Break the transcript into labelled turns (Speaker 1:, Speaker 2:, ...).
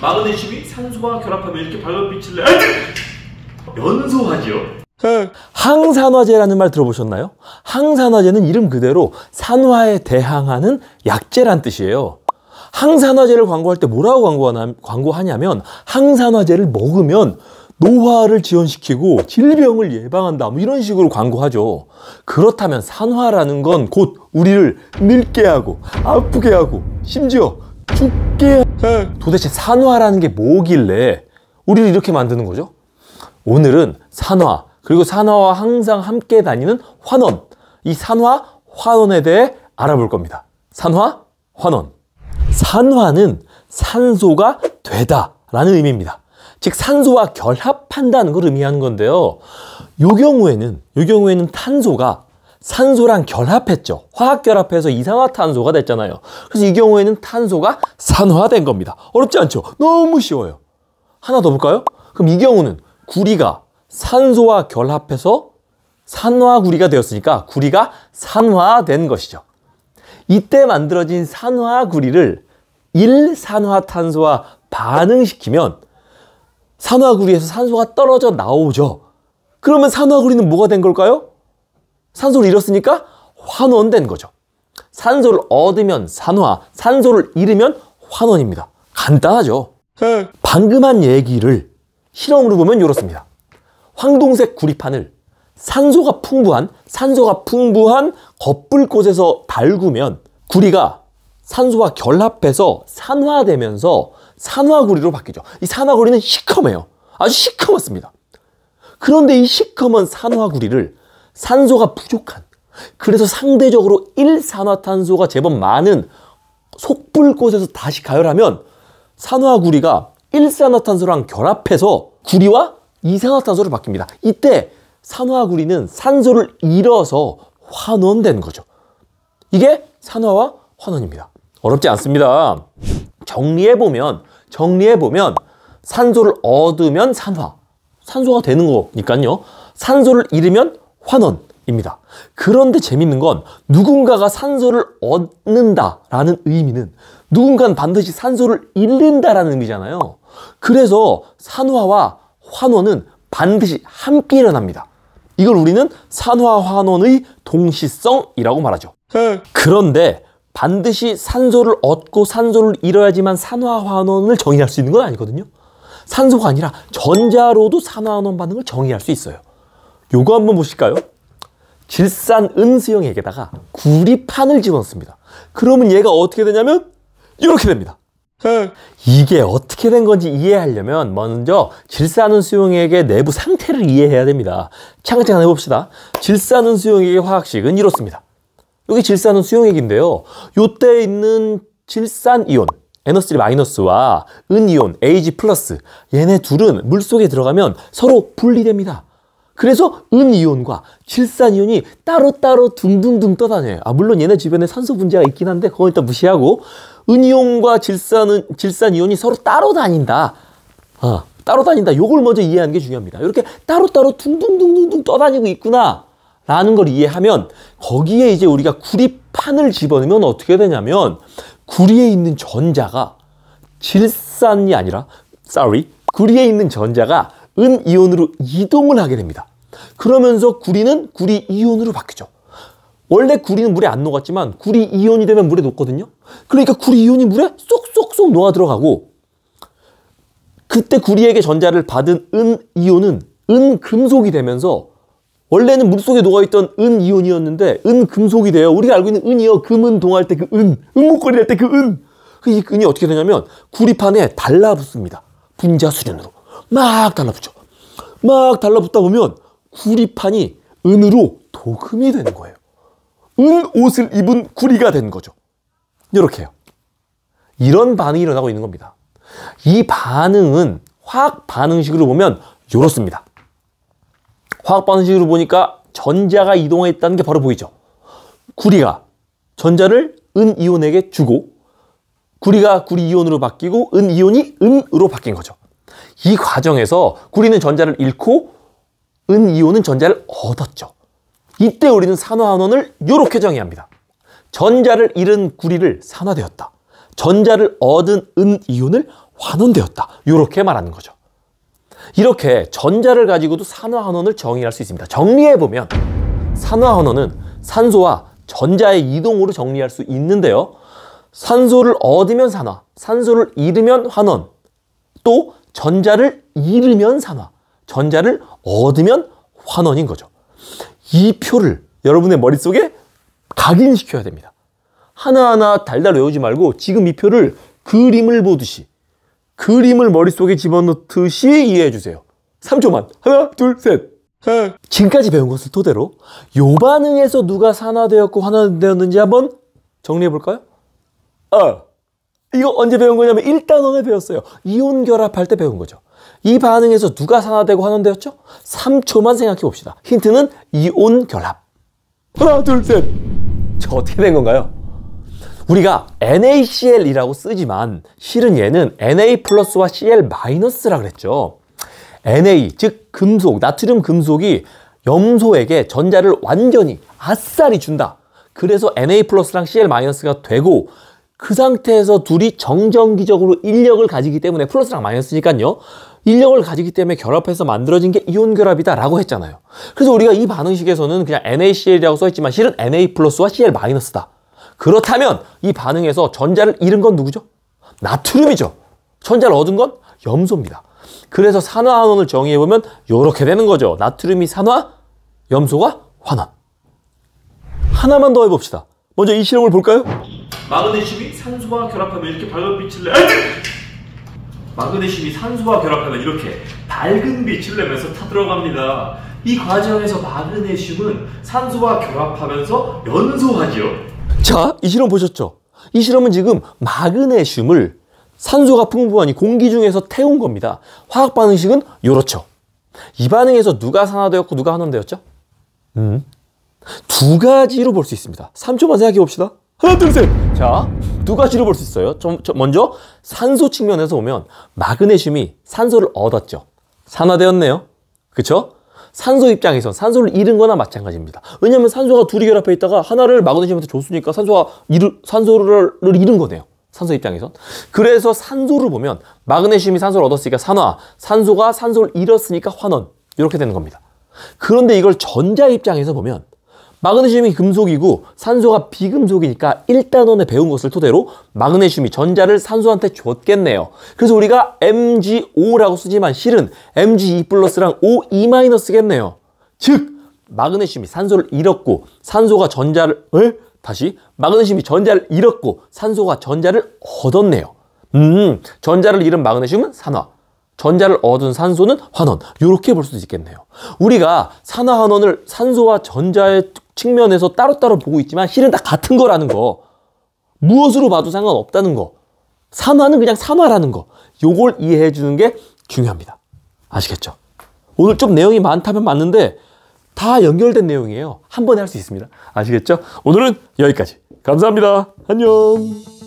Speaker 1: 마그네슘이 산소와 결합하면 이렇게 밝은빛을 내 연소하지요. 그 항산화제라는 말 들어보셨나요? 항산화제는 이름 그대로 산화에 대항하는 약제란 뜻이에요. 항산화제를 광고할 때 뭐라고 광고하냐면 항산화제를 먹으면 노화를 지연시키고 질병을 예방한다 뭐 이런 식으로 광고하죠 그렇다면 산화라는 건 곧 우리를 늙게 하고 아프게 하고 심지어 죽게 해. 네. 도대체 산화라는 게 뭐길래 우리를 이렇게 만드는 거죠? 오늘은 산화 그리고 산화와 항상 함께 다니는 환원 이 산화, 환원에 대해 알아볼 겁니다. 산화, 환원 산화는 산소가 되다 라는 의미입니다. 즉 산소와 결합한다는 걸 의미하는 건데요. 요 경우에는 요 경우에는 탄소가 산소랑 결합했죠. 화학 결합해서 이산화탄소가 됐잖아요. 그래서 이 경우에는 탄소가 산화된 겁니다. 어렵지 않죠? 너무 쉬워요. 하나 더 볼까요? 그럼 이 경우는 구리가 산소와 결합해서 산화구리가 되었으니까 구리가 산화된 것이죠. 이때 만들어진 산화구리를 1산화탄소와 반응시키면 산화구리에서 산소가 떨어져 나오죠. 그러면 산화구리는 뭐가 된 걸까요? 산소를 잃었으니까 환원된 거죠. 산소를 얻으면 산화, 산소를 잃으면 환원입니다. 간단하죠. 네. 방금 한 얘기를 실험으로 보면 이렇습니다. 황동색 구리판을 산소가 풍부한 산소가 풍부한 거풀꽃에서 달구면 구리가 산소와 결합해서 산화되면서 산화구리로 바뀌죠. 이 산화구리는 시커매요. 아주 시커멓습니다. 그런데 이 시커먼 산화구리를 산소가 부족한 그래서 상대적으로 1산화탄소가 제법 많은 속불꽃에서 다시 가열하면 산화구리가 1산화탄소랑 결합해서 구리와 2산화탄소로 바뀝니다. 이때 산화구리는 산소를 잃어서 환원되는 거죠. 이게 산화와 환원입니다. 어렵지 않습니다. 정리해보면 정리해보면 산소를 얻으면 산화 산소가 되는 거니까요. 산소를 잃으면 환원입니다. 그런데 재밌는 건 누군가가 산소를 얻는다라는 의미는 누군가는 반드시 산소를 잃는다라는 의미잖아요. 그래서 산화와 환원은 반드시 함께 일어납니다. 이걸 우리는 산화환원의 동시성이라고 말하죠. 네. 그런데 반드시 산소를 얻고 산소를 잃어야지만 산화환원을 정의할 수 있는 건 아니거든요. 산소가 아니라 전자로도 산화환원 반응을 정의할 수 있어요. 요거 한번 보실까요? 질산 은수형에게다가 구리판을 집어넣습니다. 그러면 얘가 어떻게 되냐면 이렇게 됩니다. 네. 이게 어떻게 된 건지 이해하려면 먼저 질산은 수용액의 내부 상태를 이해해야 됩니다. 창작을 해봅시다. 질산은 수용액의 화학식은 이렇습니다. 여기 질산은 수용액인데요. 요때 있는 질산 이온 NO3-와 은 이온 Ag+, 얘네 둘은 물속에 들어가면 서로 분리됩니다. 그래서 은이온과 질산이온이 따로따로 둥둥둥 떠다녀요. 아, 물론 얘네 주변에 산소 분자가 있긴 한데 그건 일단 무시하고 은이온과 질산은, 질산이온이 서로 따로 다닌다. 어, 따로 다닌다. 요걸 먼저 이해하는 게 중요합니다. 이렇게 따로따로 둥둥둥둥둥 떠다니고 있구나. 라는 걸 이해하면 거기에 이제 우리가 구리판을 집어넣으면 어떻게 되냐면 구리에 있는 전자가 질산이 아니라 sorry 구리에 있는 전자가 은이온으로 이동을 하게 됩니다. 그러면서 구리는 구리 이온으로 바뀌죠. 원래 구리는 물에 안 녹았지만 구리 이온이 되면 물에 녹거든요. 그러니까 구리 이온이 물에 쏙쏙쏙 녹아 들어가고 그때 구리에게 전자를 받은 은 이온은 은 금속이 되면서 원래는 물속에 녹아있던 은 이온이었는데 은 금속이 돼요. 우리가 알고 있는 은이요. 금은 동할 때 그 은, 은목걸이 할 때 그 은. 그 이 은이 어떻게 되냐면 구리판에 달라붙습니다. 분자 수련으로. 막 달라붙죠. 막 달라붙다 보면 구리판이 은으로 도금이 되는 거예요. 은 옷을 입은 구리가 된 거죠. 이렇게요. 이런 반응이 일어나고 있는 겁니다. 이 반응은 화학 반응식으로 보면 이렇습니다. 화학 반응식으로 보니까 전자가 이동했다는 게 바로 보이죠. 구리가 전자를 은 이온에게 주고 구리가 구리 이온으로 바뀌고 은 이온이 은으로 바뀐 거죠. 이 과정에서 구리는 전자를 잃고 은 이온은 전자를 얻었죠. 이때 우리는 산화환원을 이렇게 정의합니다. 전자를 잃은 구리를 산화되었다. 전자를 얻은 은 이온을 환원되었다. 이렇게 말하는 거죠. 이렇게 전자를 가지고도 산화환원을 정의할 수 있습니다. 정리해보면 산화환원은 산소와 전자의 이동으로 정리할 수 있는데요. 산소를 얻으면 산화, 산소를 잃으면 환원, 또 전자를 잃으면 산화 전자를 얻으면 환원인 거죠. 이 표를 여러분의 머릿속에 각인시켜야 됩니다. 하나하나 달달 외우지 말고 지금 이 표를 그림을 보듯이 그림을 머릿속에 집어넣듯이 이해해 주세요. 3초만. 하나, 둘, 셋. 지금까지 배운 것을 토대로 요 반응에서 누가 산화되었고 환화되었는지 한번 정리해 볼까요? 어. 이거 언제 배운 거냐면 1단원에 배웠어요. 이온 결합할 때 배운 거죠. 이 반응에서 누가 산화되고 환원되었죠? 3초만 생각해 봅시다. 힌트는 이온 결합. 하나, 둘, 셋. 저 어떻게 된 건가요? 우리가 NaCl이라고 쓰지만 실은 얘는 Na 플러스와 Cl 마이너스라 그랬죠. Na 즉 금속 나트륨 금속이 염소에게 전자를 완전히 아싸리 준다. 그래서 Na 플러스랑 Cl 마이너스가 되고 그 상태에서 둘이 정정기적으로 인력을 가지기 때문에 플러스랑 마이너스니까요. 인력을 가지기 때문에 결합해서 만들어진 게 이온 결합이다라고 했잖아요. 그래서 우리가 이 반응식에서는 그냥 NaCl이라고 써 있지만 실은 Na 플러스와 Cl 마이너스다. 그렇다면 이 반응에서 전자를 잃은 건 누구죠? 나트륨이죠. 전자를 얻은 건 염소입니다. 그래서 산화환원을 정의해보면 이렇게 되는 거죠. 나트륨이 산화, 염소가 환원. 하나만 더 해봅시다. 먼저 이 실험을 볼까요? 마그네슘이 산소와 결합하면 이렇게 밝은 빛을 내. 마그네슘이 산소와 결합하면 이렇게 밝은 빛을 내면서 타들어갑니다. 이 과정에서 마그네슘은 산소와 결합하면서 연소하지요. 자, 이 실험 보셨죠? 이 실험은 지금 마그네슘을 산소가 풍부하니 공기 중에서 태운 겁니다. 화학 반응식은 요렇죠. 이 반응에서 누가 산화되었고 누가 환원되었죠? 음, 두 가지로 볼 수 있습니다. 3초만 생각해 봅시다. 하나 둘 셋. 자, 두 가지로 볼 수 있어요. 좀, 먼저 산소 측면에서 보면 마그네슘이 산소를 얻었죠. 산화되었네요. 그렇죠? 산소 입장에선 산소를 잃은 거나 마찬가지입니다. 왜냐하면 산소가 둘이 결합해 있다가 하나를 마그네슘한테 줬으니까 산소가 잃을, 산소를 잃은 거네요. 산소 입장에선. 그래서 산소를 보면 마그네슘이 산소를 얻었으니까 산화, 산소가 산소를 잃었으니까 환원. 이렇게 되는 겁니다. 그런데 이걸 전자 입장에서 보면 마그네슘이 금속이고 산소가 비금속이니까 1단원에 배운 것을 토대로 마그네슘이 전자를 산소한테 줬겠네요. 그래서 우리가 MgO라고 쓰지만 실은 MgE 플러스랑 O2-겠네요. 즉 마그네슘이 산소를 잃었고 산소가 전자를 에? 다시 마그네슘이 전자를 잃었고 산소가 전자를 얻었네요. 음, 전자를 잃은 마그네슘은 산화, 전자를 얻은 산소는 환원. 이렇게 볼 수도 있겠네요. 우리가 산화 환원을 산소와 전자의 측면에서 따로따로 보고 있지만 실은 다 같은 거라는 거. 무엇으로 봐도 상관없다는 거. 산화는 그냥 산화라는 거. 요걸 이해해 주는 게 중요합니다. 아시겠죠? 오늘 좀 내용이 많다면 맞는데 다 연결된 내용이에요. 한 번에 할 수 있습니다. 아시겠죠? 오늘은 여기까지. 감사합니다. 안녕.